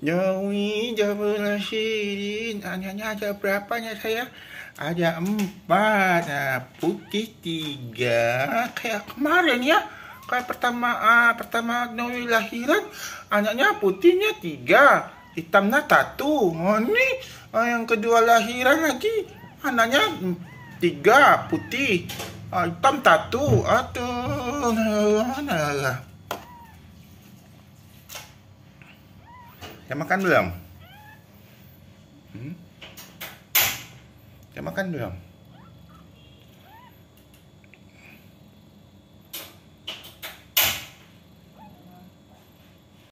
Jauhi jauh nasirin anaknya ah, ada berapanya saya? Ada empat nah, Putih tiga Kayak kemarin ya Kayak pertama ah, pertama Noi lahiran Anaknya putihnya tiga Hitamnya satu oh, Ini ah, yang kedua lahiran lagi Anaknya tiga putih ah, Hitam satu Aduh Aduh, nah, nah. Udah makan belum? Hmm? Udah makan belum?